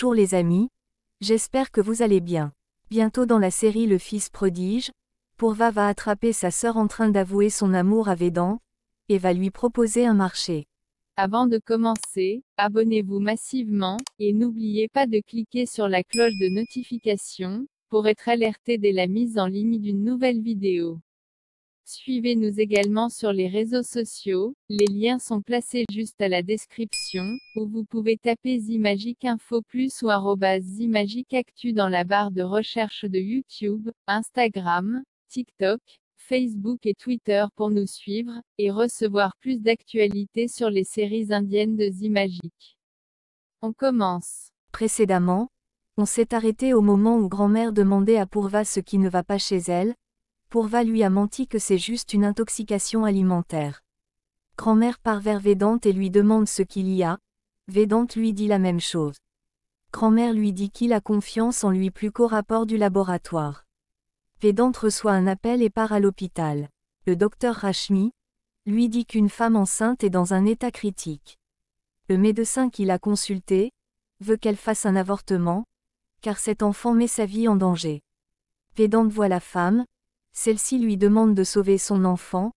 Bonjour les amis, j'espère que vous allez bien. Bientôt dans la série Le Fils prodige, Pourva va attraper sa sœur en train d'avouer son amour à Védan, et va lui proposer un marché. Avant de commencer, abonnez-vous massivement, et n'oubliez pas de cliquer sur la cloche de notification, pour être alerté dès la mise en ligne d'une nouvelle vidéo. Suivez-nous également sur les réseaux sociaux, les liens sont placés juste à la description, ou vous pouvez taper Zimagic Info Plus ou Zimagic Actu dans la barre de recherche de YouTube, Instagram, TikTok, Facebook et Twitter pour nous suivre, et recevoir plus d'actualités sur les séries indiennes de Zimagic. On commence. Précédemment, on s'est arrêté au moment où grand-mère demandait à Pourva ce qui ne va pas chez elle, Pourva lui a menti que c'est juste une intoxication alimentaire. Grand-mère part vers Védante et lui demande ce qu'il y a. Védante lui dit la même chose. Grand-mère lui dit qu'il a confiance en lui plus qu'au rapport du laboratoire. Védante reçoit un appel et part à l'hôpital. Le docteur Rachmi lui dit qu'une femme enceinte est dans un état critique. Le médecin qui l'a consulté veut qu'elle fasse un avortement, car cet enfant met sa vie en danger. Védante voit la femme, celle-ci lui demande de sauver son enfant.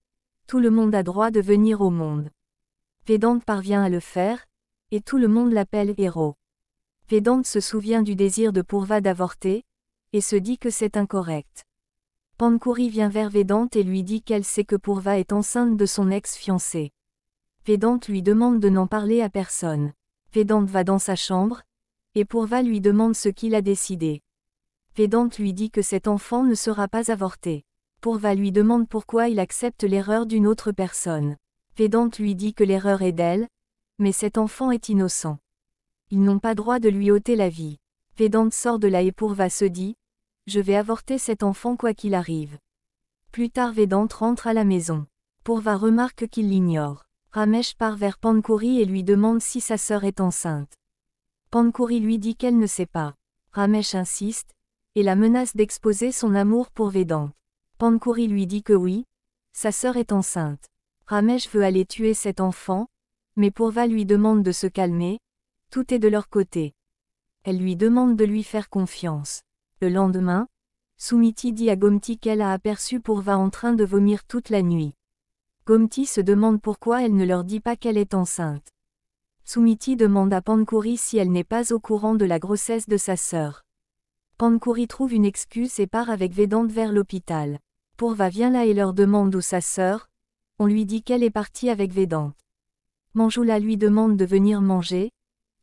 Tout le monde a droit de venir au monde. Védante parvient à le faire, et tout le monde l'appelle héros. Védante se souvient du désir de Pourva d'avorter, et se dit que c'est incorrect. Pankuri vient vers Védante et lui dit qu'elle sait que Pourva est enceinte de son ex-fiancé. Védante lui demande de n'en parler à personne. Védante va dans sa chambre, et Pourva lui demande ce qu'il a décidé. Vedante lui dit que cet enfant ne sera pas avorté. Pourva lui demande pourquoi il accepte l'erreur d'une autre personne. Vedante lui dit que l'erreur est d'elle, mais cet enfant est innocent. Ils n'ont pas droit de lui ôter la vie. Vedante sort de là et Pourva se dit Je vais avorter cet enfant quoi qu'il arrive. Plus tard, Vedante rentre à la maison. Pourva remarque qu'il l'ignore. Ramesh part vers Pankuri et lui demande si sa sœur est enceinte. Pankuri lui dit qu'elle ne sait pas. Ramesh insiste, et la menace d'exposer son amour pour Védan. Pankuri lui dit que oui, sa sœur est enceinte. Ramesh veut aller tuer cet enfant, mais Pourva lui demande de se calmer, tout est de leur côté. Elle lui demande de lui faire confiance. Le lendemain, Sumiti dit à Gomti qu'elle a aperçu Pourva en train de vomir toute la nuit. Gomti se demande pourquoi elle ne leur dit pas qu'elle est enceinte. Sumiti demande à Pankuri si elle n'est pas au courant de la grossesse de sa sœur. Pankuri trouve une excuse et part avec Vedante vers l'hôpital. Pourva vient là et leur demande où sa sœur. On lui dit qu'elle est partie avec Vedante. Manjula lui demande de venir manger,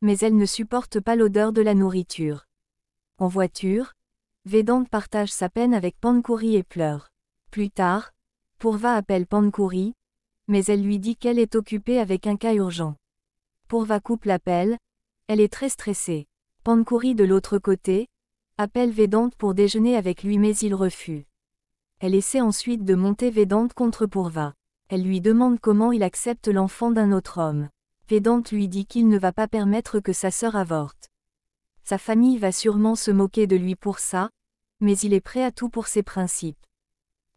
mais elle ne supporte pas l'odeur de la nourriture. En voiture, Vedante partage sa peine avec Pankuri et pleure. Plus tard, Pourva appelle Pankuri, mais elle lui dit qu'elle est occupée avec un cas urgent. Pourva coupe l'appel, elle est très stressée. Pankuri de l'autre côté, appelle Védante pour déjeuner avec lui mais il refuse. Elle essaie ensuite de monter Védante contre Pourva. Elle lui demande comment il accepte l'enfant d'un autre homme. Védante lui dit qu'il ne va pas permettre que sa sœur avorte. Sa famille va sûrement se moquer de lui pour ça, mais il est prêt à tout pour ses principes.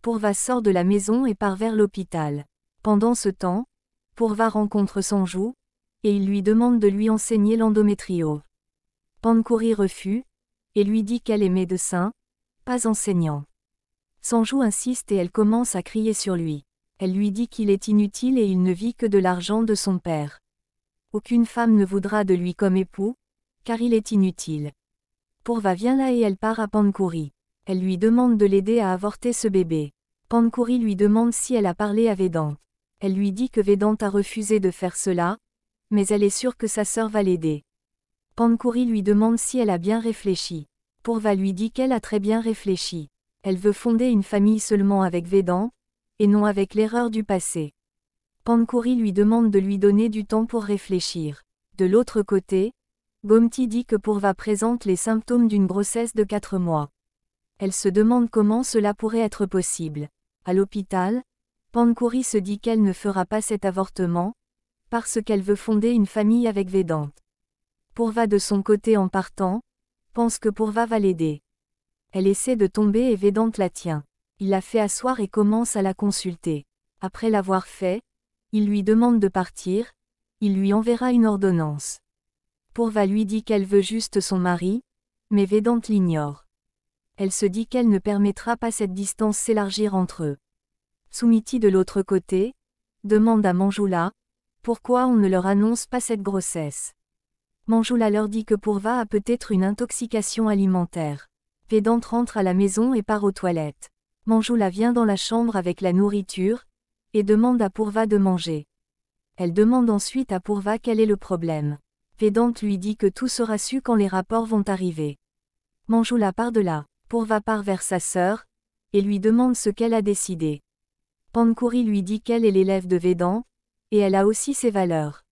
Pourva sort de la maison et part vers l'hôpital. Pendant ce temps, Pourva rencontre son Sanjou, et il lui demande de lui enseigner l'endométrio. Pancoury refuse, et lui dit qu'elle est médecin, pas enseignant. Sanjou insiste et elle commence à crier sur lui. Elle lui dit qu'il est inutile et il ne vit que de l'argent de son père. Aucune femme ne voudra de lui comme époux, car il est inutile. Pourva vient là et elle part à Pancoury. Elle lui demande de l'aider à avorter ce bébé. Pancoury lui demande si elle a parlé à Vedant. Elle lui dit que Vedant a refusé de faire cela, mais elle est sûre que sa sœur va l'aider. Pankuri lui demande si elle a bien réfléchi. Pourva lui dit qu'elle a très bien réfléchi. Elle veut fonder une famille seulement avec Védan, et non avec l'erreur du passé. Pankuri lui demande de lui donner du temps pour réfléchir. De l'autre côté, Gomti dit que Pourva présente les symptômes d'une grossesse de 4 mois. Elle se demande comment cela pourrait être possible. À l'hôpital, Pankuri se dit qu'elle ne fera pas cet avortement, parce qu'elle veut fonder une famille avec Vedante. Pourva de son côté en partant, pense que Pourva va l'aider. Elle essaie de tomber et Védante la tient. Il la fait asseoir et commence à la consulter. Après l'avoir fait, il lui demande de partir, il lui enverra une ordonnance. Pourva lui dit qu'elle veut juste son mari, mais Védante l'ignore. Elle se dit qu'elle ne permettra pas cette distance s'élargir entre eux. Soumiti de l'autre côté, demande à Manjula, pourquoi on ne leur annonce pas cette grossesse. Manjoula leur dit que Pourva a peut-être une intoxication alimentaire. Vedant rentre à la maison et part aux toilettes. Manjula vient dans la chambre avec la nourriture et demande à Pourva de manger. Elle demande ensuite à Pourva quel est le problème. Vedant lui dit que tout sera su quand les rapports vont arriver. Manjula part de là. Pourva part vers sa sœur et lui demande ce qu'elle a décidé. Pankouri lui dit qu'elle est l'élève de Vedant et elle a aussi ses valeurs.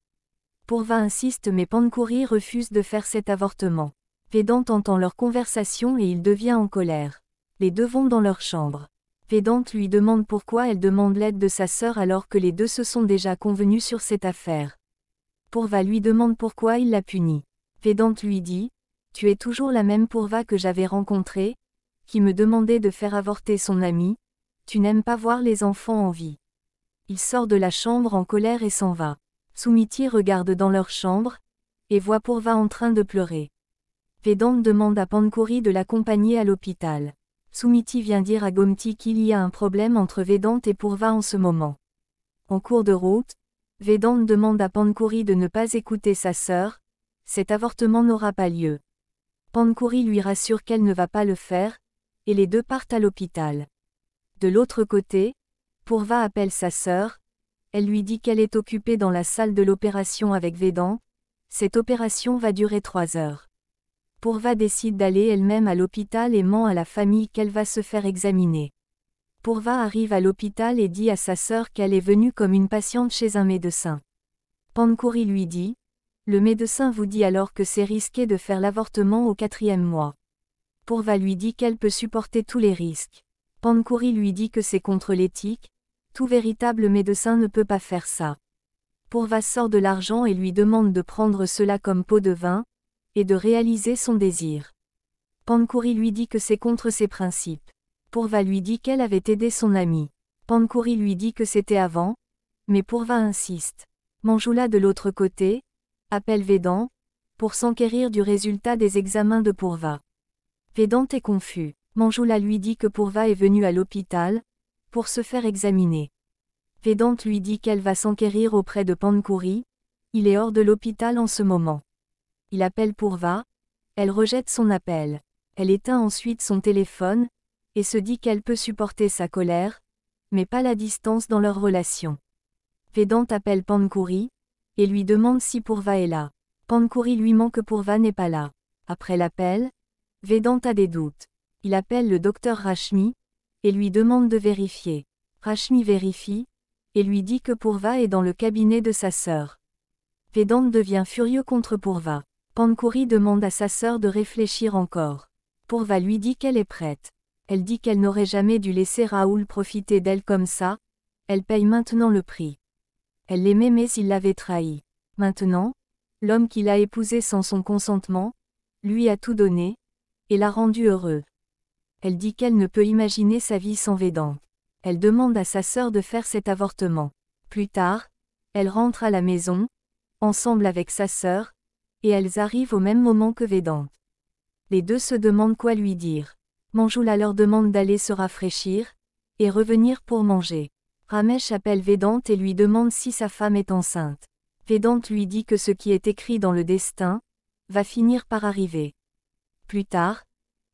Pourva insiste mais Pankouri refuse de faire cet avortement. Pédante entend leur conversation et il devient en colère. Les deux vont dans leur chambre. Pédante lui demande pourquoi elle demande l'aide de sa sœur alors que les deux se sont déjà convenus sur cette affaire. Pourva lui demande pourquoi il la punit. Pédante lui dit Tu es toujours la même Pourva que j'avais rencontrée, qui me demandait de faire avorter son ami. Tu n'aimes pas voir les enfants en vie. Il sort de la chambre en colère et s'en va. Sumiti regarde dans leur chambre, et voit Pourva en train de pleurer. Vedant demande à Pankuri de l'accompagner à l'hôpital. Soumiti vient dire à Gomti qu'il y a un problème entre Vedante et Pourva en ce moment. En cours de route, Vedante demande à Pankuri de ne pas écouter sa sœur, cet avortement n'aura pas lieu. Pankuri lui rassure qu'elle ne va pas le faire, et les deux partent à l'hôpital. De l'autre côté, Pourva appelle sa sœur, elle lui dit qu'elle est occupée dans la salle de l'opération avec Védan. Cette opération va durer trois heures. Pourva décide d'aller elle-même à l'hôpital et ment à la famille qu'elle va se faire examiner. Pourva arrive à l'hôpital et dit à sa sœur qu'elle est venue comme une patiente chez un médecin. Pankouri lui dit Le médecin vous dit alors que c'est risqué de faire l'avortement au quatrième mois. Pourva lui dit qu'elle peut supporter tous les risques. Pancoury lui dit que c'est contre l'éthique, tout véritable médecin ne peut pas faire ça. Pourva sort de l'argent et lui demande de prendre cela comme pot de vin, et de réaliser son désir. Pankouri lui dit que c'est contre ses principes. Pourva lui dit qu'elle avait aidé son ami. Pankouri lui dit que c'était avant, mais Pourva insiste. Manjoula de l'autre côté, appelle Védant, pour s'enquérir du résultat des examens de Pourva. Védant est confus. Manjoula lui dit que Pourva est venu à l'hôpital, pour se faire examiner. Pédante lui dit qu'elle va s'enquérir auprès de Pankouri. Il est hors de l'hôpital en ce moment. Il appelle Purva. Elle rejette son appel. Elle éteint ensuite son téléphone et se dit qu'elle peut supporter sa colère, mais pas la distance dans leur relation. Pédante appelle Pankouri et lui demande si Pourva est là. Pankouri lui ment que Pourva n'est pas là. Après l'appel, Vedant a des doutes. Il appelle le docteur Rashmi, et lui demande de vérifier. Rachmi vérifie, et lui dit que Pourva est dans le cabinet de sa sœur. Vedant devient furieux contre Pourva. Pankouri demande à sa sœur de réfléchir encore. Pourva lui dit qu'elle est prête. Elle dit qu'elle n'aurait jamais dû laisser Raoul profiter d'elle comme ça. Elle paye maintenant le prix. Elle l'aimait mais il l'avait trahi. Maintenant, l'homme qui l'a épousé sans son consentement, lui a tout donné, et l'a rendu heureux. Elle dit qu'elle ne peut imaginer sa vie sans Vedant. Elle demande à sa sœur de faire cet avortement. Plus tard, elle rentre à la maison, ensemble avec sa sœur, et elles arrivent au même moment que Vedant. Les deux se demandent quoi lui dire. Manjula leur demande d'aller se rafraîchir, et revenir pour manger. Ramesh appelle Védante et lui demande si sa femme est enceinte. Védante lui dit que ce qui est écrit dans le destin, va finir par arriver. Plus tard,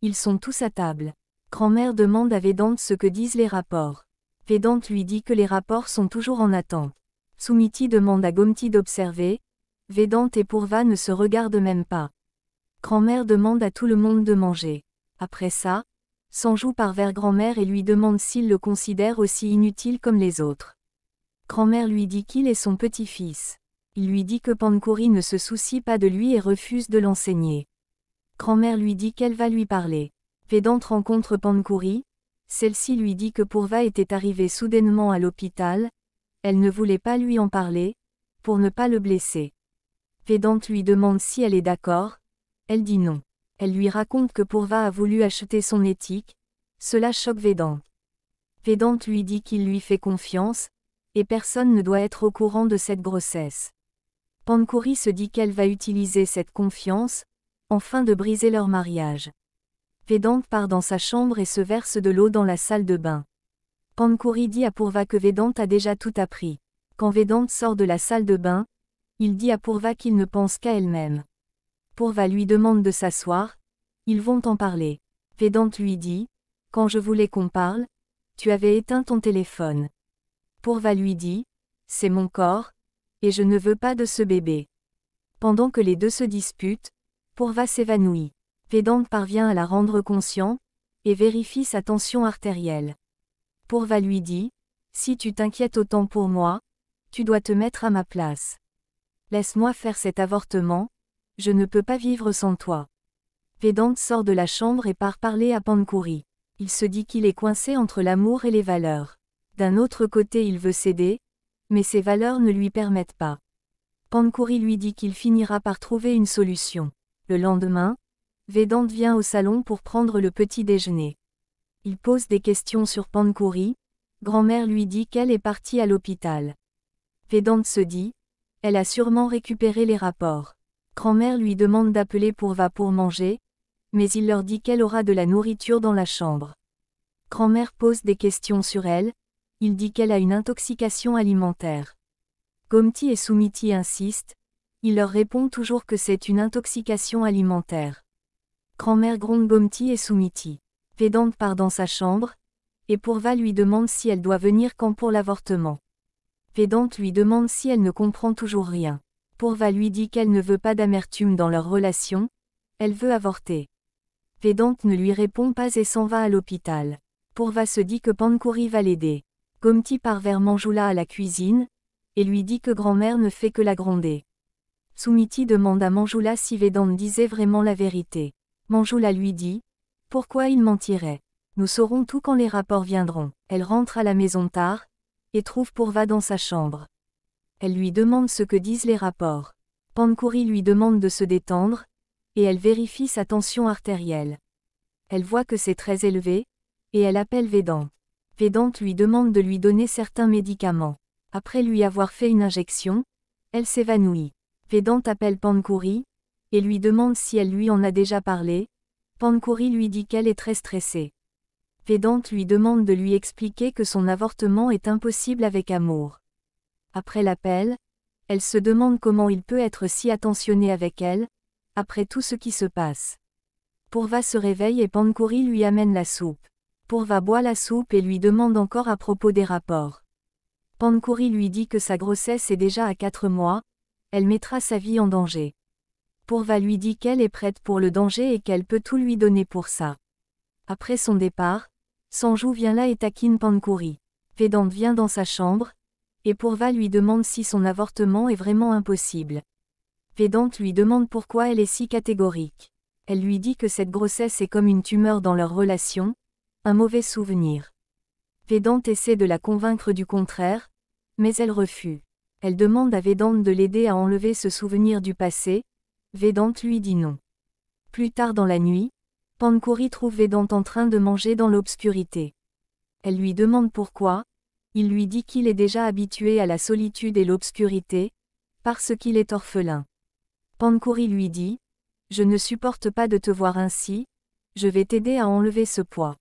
ils sont tous à table. Grand-mère demande à Vedante ce que disent les rapports. Vedante lui dit que les rapports sont toujours en attente. Sumiti demande à Gomti d'observer. Vedante et Pourva ne se regardent même pas. Grand-mère demande à tout le monde de manger. Après ça, Sanjou part vers grand-mère et lui demande s'il le considère aussi inutile comme les autres. Grand-mère lui dit qu'il est son petit-fils. Il lui dit que Pankuri ne se soucie pas de lui et refuse de l'enseigner. Grand-mère lui dit qu'elle va lui parler. Védante rencontre Pankouri, celle-ci lui dit que Pourva était arrivée soudainement à l'hôpital, elle ne voulait pas lui en parler, pour ne pas le blesser. Védante lui demande si elle est d'accord, elle dit non. Elle lui raconte que Pourva a voulu acheter son éthique, cela choque Védante. Védante lui dit qu'il lui fait confiance, et personne ne doit être au courant de cette grossesse. Pankouri se dit qu'elle va utiliser cette confiance, enfin de briser leur mariage. Vedant part dans sa chambre et se verse de l'eau dans la salle de bain. Pankuri dit à Pourva que Vedant a déjà tout appris. Quand Vedant sort de la salle de bain, il dit à Pourva qu'il ne pense qu'à elle-même. Pourva lui demande de s'asseoir, ils vont en parler. Vedant lui dit, Quand je voulais qu'on parle, tu avais éteint ton téléphone. Pourva lui dit, C'est mon corps, et je ne veux pas de ce bébé. Pendant que les deux se disputent, Pourva s'évanouit. Vedant parvient à la rendre conscient, et vérifie sa tension artérielle. Pourva lui dit, Si tu t'inquiètes autant pour moi, tu dois te mettre à ma place. Laisse-moi faire cet avortement, je ne peux pas vivre sans toi. Pédante sort de la chambre et part parler à Pankouri. Il se dit qu'il est coincé entre l'amour et les valeurs. D'un autre côté il veut céder, mais ses valeurs ne lui permettent pas. Pankouri lui dit qu'il finira par trouver une solution. Le lendemain, Vedante vient au salon pour prendre le petit déjeuner. Il pose des questions sur Pankouri. Grand-mère lui dit qu'elle est partie à l'hôpital. Vedante se dit, elle a sûrement récupéré les rapports. Grand-mère lui demande d'appeler pour va pour manger, mais il leur dit qu'elle aura de la nourriture dans la chambre. Grand-mère pose des questions sur elle, il dit qu'elle a une intoxication alimentaire. Gomti et Sumiti insistent, il leur répond toujours que c'est une intoxication alimentaire. Grand-mère Gomti et Soumiti. Pédante part dans sa chambre, et Pourva lui demande si elle doit venir quand pour l'avortement. Pédante lui demande si elle ne comprend toujours rien. Pourva lui dit qu'elle ne veut pas d'amertume dans leur relation, elle veut avorter. Pédante ne lui répond pas et s'en va à l'hôpital. Pourva se dit que Pankouri va l'aider. Gomti part vers Manjoula à la cuisine, et lui dit que grand-mère ne fait que la gronder. Soumiti demande à Manjoula si Vedante disait vraiment la vérité la lui dit Pourquoi il mentirait Nous saurons tout quand les rapports viendront. Elle rentre à la maison tard et trouve Pourva dans sa chambre. Elle lui demande ce que disent les rapports. Pankouri lui demande de se détendre et elle vérifie sa tension artérielle. Elle voit que c'est très élevé et elle appelle Vedant. Vedant lui demande de lui donner certains médicaments. Après lui avoir fait une injection, elle s'évanouit. Vedant appelle Pankouri, et lui demande si elle lui en a déjà parlé. Pancoury lui dit qu'elle est très stressée. Pédante lui demande de lui expliquer que son avortement est impossible avec amour. Après l'appel, elle se demande comment il peut être si attentionné avec elle, après tout ce qui se passe. Pourva se réveille et Pancoury lui amène la soupe. Pourva boit la soupe et lui demande encore à propos des rapports. Pancoury lui dit que sa grossesse est déjà à 4 mois, elle mettra sa vie en danger. Pourva lui dit qu'elle est prête pour le danger et qu'elle peut tout lui donner pour ça. Après son départ, Sanjou vient là et taquine Pankuri. Vedant vient dans sa chambre, et Pourva lui demande si son avortement est vraiment impossible. Vedant lui demande pourquoi elle est si catégorique. Elle lui dit que cette grossesse est comme une tumeur dans leur relation, un mauvais souvenir. Vedant essaie de la convaincre du contraire, mais elle refuse. Elle demande à Vedant de l'aider à enlever ce souvenir du passé, Vedante lui dit non. Plus tard dans la nuit, Pankuri trouve Vedante en train de manger dans l'obscurité. Elle lui demande pourquoi, il lui dit qu'il est déjà habitué à la solitude et l'obscurité, parce qu'il est orphelin. Pankuri lui dit, Je ne supporte pas de te voir ainsi, je vais t'aider à enlever ce poids.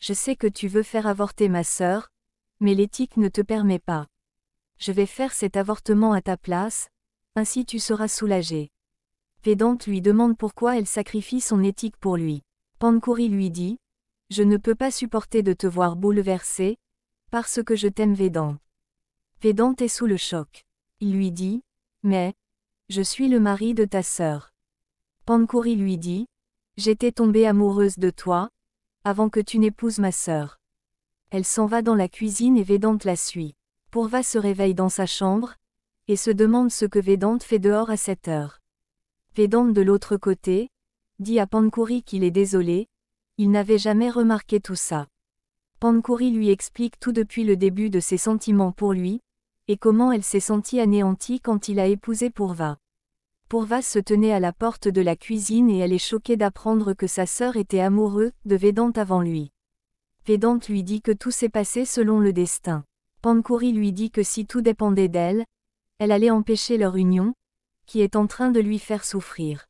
Je sais que tu veux faire avorter ma sœur, mais l'éthique ne te permet pas. Je vais faire cet avortement à ta place, ainsi tu seras soulagé. Védante lui demande pourquoi elle sacrifie son éthique pour lui. Pankuri lui dit Je ne peux pas supporter de te voir bouleversé, parce que je t'aime Védante. Védante est sous le choc. Il lui dit Mais, je suis le mari de ta sœur. Pankuri lui dit J'étais tombée amoureuse de toi, avant que tu n'épouses ma sœur. Elle s'en va dans la cuisine et Védante la suit. Pourva se réveille dans sa chambre, et se demande ce que Védante fait dehors à cette heure. Vedant de l'autre côté, dit à Pankouri qu'il est désolé, il n'avait jamais remarqué tout ça. Pankouri lui explique tout depuis le début de ses sentiments pour lui, et comment elle s'est sentie anéantie quand il a épousé Pourva. Pourva se tenait à la porte de la cuisine et elle est choquée d'apprendre que sa sœur était amoureuse de Vedant avant lui. Vedant lui dit que tout s'est passé selon le destin. Pankouri lui dit que si tout dépendait d'elle, elle allait empêcher leur union, qui est en train de lui faire souffrir.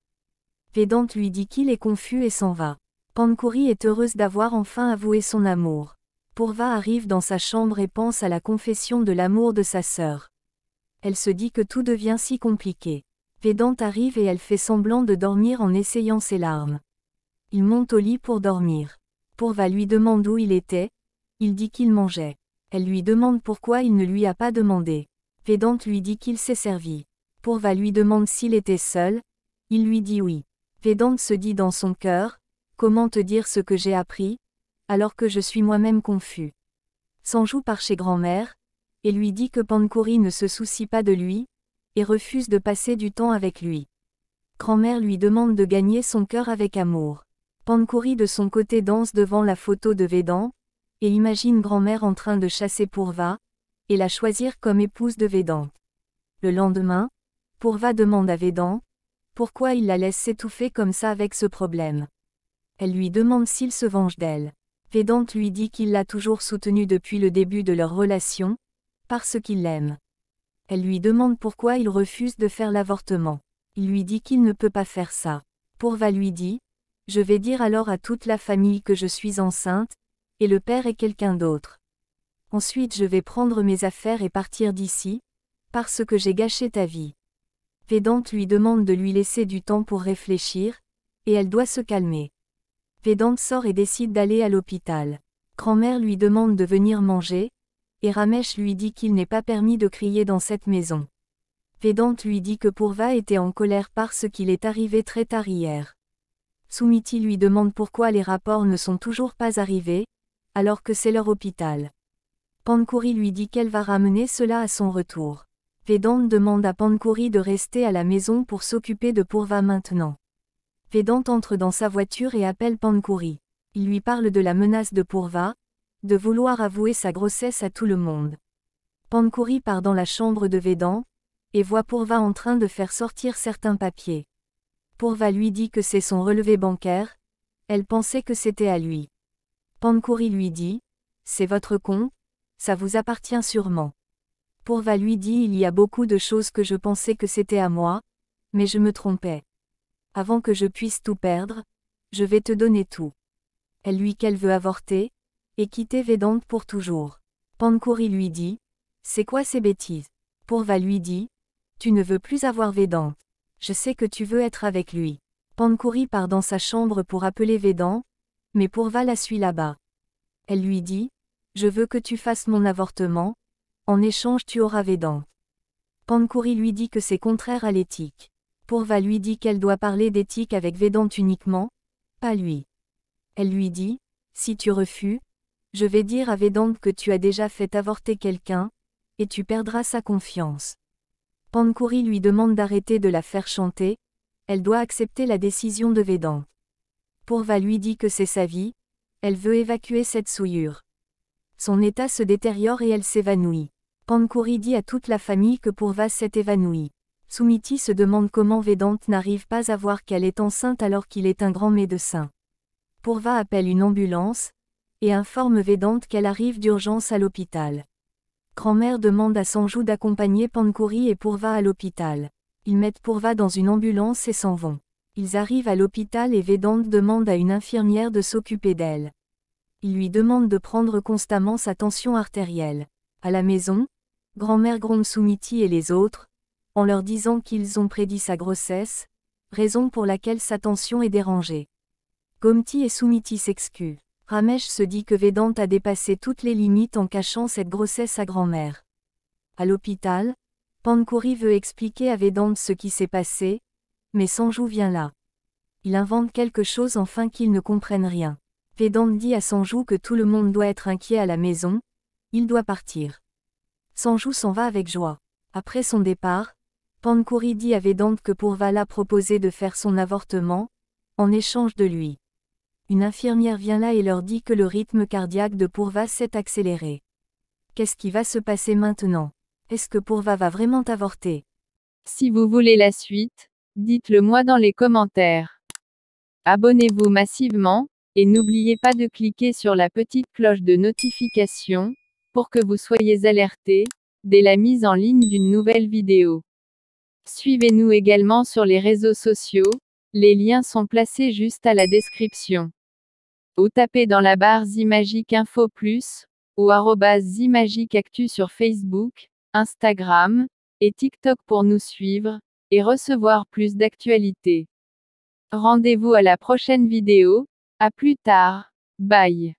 Pédante lui dit qu'il est confus et s'en va. Pankuri est heureuse d'avoir enfin avoué son amour. Pourva arrive dans sa chambre et pense à la confession de l'amour de sa sœur. Elle se dit que tout devient si compliqué. Pédante arrive et elle fait semblant de dormir en essayant ses larmes. Il monte au lit pour dormir. Pourva lui demande où il était. Il dit qu'il mangeait. Elle lui demande pourquoi il ne lui a pas demandé. Pédante lui dit qu'il s'est servi. Pourva lui demande s'il était seul, il lui dit oui. Védante se dit dans son cœur, comment te dire ce que j'ai appris, alors que je suis moi-même confus. S'en joue par chez grand-mère, et lui dit que pancoury ne se soucie pas de lui, et refuse de passer du temps avec lui. Grand-mère lui demande de gagner son cœur avec amour. pancoury de son côté danse devant la photo de Védan, et imagine grand-mère en train de chasser Pourva, et la choisir comme épouse de Védante. Le lendemain, Pourva demande à Vedant pourquoi il la laisse s'étouffer comme ça avec ce problème. Elle lui demande s'il se venge d'elle. Vedant lui dit qu'il l'a toujours soutenue depuis le début de leur relation, parce qu'il l'aime. Elle lui demande pourquoi il refuse de faire l'avortement. Il lui dit qu'il ne peut pas faire ça. Pourva lui dit, je vais dire alors à toute la famille que je suis enceinte, et le père est quelqu'un d'autre. Ensuite je vais prendre mes affaires et partir d'ici, parce que j'ai gâché ta vie. Vedante lui demande de lui laisser du temps pour réfléchir, et elle doit se calmer. Pédante sort et décide d'aller à l'hôpital. Grand-mère lui demande de venir manger, et Ramesh lui dit qu'il n'est pas permis de crier dans cette maison. Pédante lui dit que Pourva était en colère parce qu'il est arrivé très tard hier. Soumiti lui demande pourquoi les rapports ne sont toujours pas arrivés, alors que c'est leur hôpital. Pankuri lui dit qu'elle va ramener cela à son retour. Vedant demande à Pankuri de rester à la maison pour s'occuper de Pourva maintenant. Vedant entre dans sa voiture et appelle Pankuri. Il lui parle de la menace de Pourva, de vouloir avouer sa grossesse à tout le monde. Pankuri part dans la chambre de Vedant, et voit Pourva en train de faire sortir certains papiers. Pourva lui dit que c'est son relevé bancaire, elle pensait que c'était à lui. Pankuri lui dit, c'est votre compte, ça vous appartient sûrement. Pourva lui dit Il y a beaucoup de choses que je pensais que c'était à moi, mais je me trompais. Avant que je puisse tout perdre, je vais te donner tout. Elle lui qu'elle veut avorter, et quitter Vedant pour toujours. Pancoury lui dit, C'est quoi ces bêtises Pourva lui dit, Tu ne veux plus avoir Vedant. Je sais que tu veux être avec lui. Pancoury part dans sa chambre pour appeler Védant, mais Pourva la suit là-bas. Elle lui dit, Je veux que tu fasses mon avortement, en échange tu auras Védant. Pankuri lui dit que c'est contraire à l'éthique. Pourva lui dit qu'elle doit parler d'éthique avec Védant uniquement, pas lui. Elle lui dit, si tu refus, je vais dire à Védant que tu as déjà fait avorter quelqu'un, et tu perdras sa confiance. Pankuri lui demande d'arrêter de la faire chanter, elle doit accepter la décision de Védant. Pourva lui dit que c'est sa vie, elle veut évacuer cette souillure. Son état se détériore et elle s'évanouit. Pankuri dit à toute la famille que Pourva s'est évanouie. Soumiti se demande comment Vedante n'arrive pas à voir qu'elle est enceinte alors qu'il est un grand médecin. Pourva appelle une ambulance et informe Vedante qu'elle arrive d'urgence à l'hôpital. Grand-mère demande à Sanju d'accompagner Pankuri et Pourva à l'hôpital. Ils mettent Pourva dans une ambulance et s'en vont. Ils arrivent à l'hôpital et Vedante demande à une infirmière de s'occuper d'elle. Il lui demande de prendre constamment sa tension artérielle. À la maison, grand-mère Sumiti et les autres, en leur disant qu'ils ont prédit sa grossesse, raison pour laquelle sa tension est dérangée. Gomti et Sumiti s'excusent. Ramesh se dit que Vedante a dépassé toutes les limites en cachant cette grossesse à grand-mère. À l'hôpital, Pankuri veut expliquer à Vedante ce qui s'est passé, mais Sanjou vient là. Il invente quelque chose enfin qu'il ne comprenne rien. Vedante dit à Sanju que tout le monde doit être inquiet à la maison, il doit partir. Sanjou s'en va avec joie. Après son départ, Pankouridi avait donc que que l'a proposé de faire son avortement, en échange de lui. Une infirmière vient là et leur dit que le rythme cardiaque de Pourva s'est accéléré. Qu'est-ce qui va se passer maintenant Est-ce que Pourva va vraiment avorter Si vous voulez la suite, dites-le moi dans les commentaires. Abonnez-vous massivement, et n'oubliez pas de cliquer sur la petite cloche de notification pour que vous soyez alertés, dès la mise en ligne d'une nouvelle vidéo. Suivez-nous également sur les réseaux sociaux, les liens sont placés juste à la description. Ou tapez dans la barre Zimagique Info Plus, ou Zimagic Actu sur Facebook, Instagram et TikTok pour nous suivre et recevoir plus d'actualités. Rendez-vous à la prochaine vidéo, à plus tard, bye.